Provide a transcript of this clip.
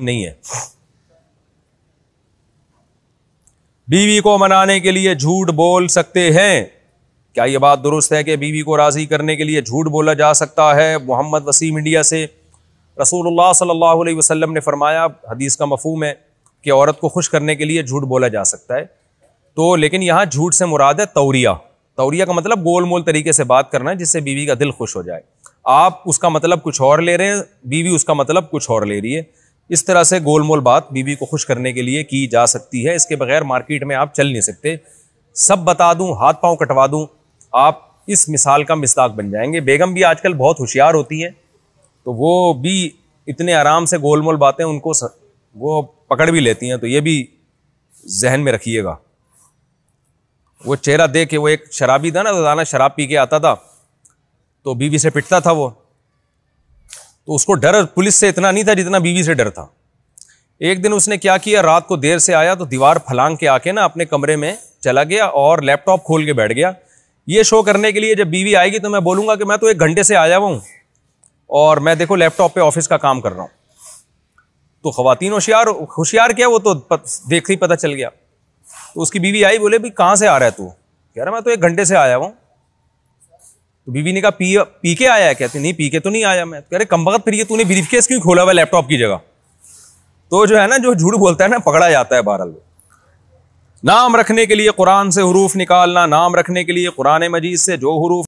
नहीं है बीवी को मनाने के लिए झूठ बोल सकते हैं क्या यह बात दुरुस्त है कि बीवी को राज़ी करने के लिए झूठ बोला जा सकता है मोहम्मद वसीम इंडिया से रसूलुल्लाह सल्लल्लाहु अलैहि वसल्लम ने फरमाया हदीस का मफहम है कि औरत को खुश करने के लिए झूठ बोला जा सकता है तो लेकिन यहाँ झूठ से मुराद है तौरिया तौरिया का मतलब गोल मोल तरीके से बात करना जिससे बीवी का दिल खुश हो जाए आप उसका मतलब कुछ और ले रहे हैं बीवी उसका मतलब कुछ और ले रही है इस तरह से गोलमोल बात बीवी को खुश करने के लिए की जा सकती है इसके बगैर मार्केट में आप चल नहीं सकते सब बता दूं हाथ पांव कटवा दूं आप इस मिसाल का मिसाक बन जाएंगे बेगम भी आजकल बहुत होशियार होती हैं तो वो भी इतने आराम से गोलमोल बातें उनको स... वो पकड़ भी लेती हैं तो ये भी जहन में रखिएगा वो चेहरा देख के वो एक शराबी था ना तो दाना शराब पी के आता था तो बीवी से पिटता था वो तो उसको डर पुलिस से इतना नहीं था जितना बीवी से डर था एक दिन उसने क्या किया रात को देर से आया तो दीवार फलांग के आके ना अपने कमरे में चला गया और लैपटॉप खोल के बैठ गया ये शो करने के लिए जब बीवी आएगी तो मैं बोलूँगा कि मैं तो एक घंटे से आया हुआ हूँ और मैं देखो लैपटॉप पे ऑफिस का काम कर रहा हूँ तो खातन होशियार होशियार क्या वो तो देखते देख ही पता चल गया तो उसकी बीवी आई बोले भी कहाँ से आ रहा है तू कह रहा मैं तो एक घंटे से आया हुआ हूँ तो बीवी ने कहा पी पी के आया है कहते तो नहीं पी के तो नहीं आया मैं कह रहे कम वक्त फिर ये तूने ब्रीफ केस क्यों खोला हुआ लैपटॉप की जगह तो जो है ना जो झूठ बोलता है ना पकड़ा जाता है बहरहाल नाम रखने के लिए कुरान से हरूफ निकालना नाम रखने के लिए कुरान मजीद से जो हरूफ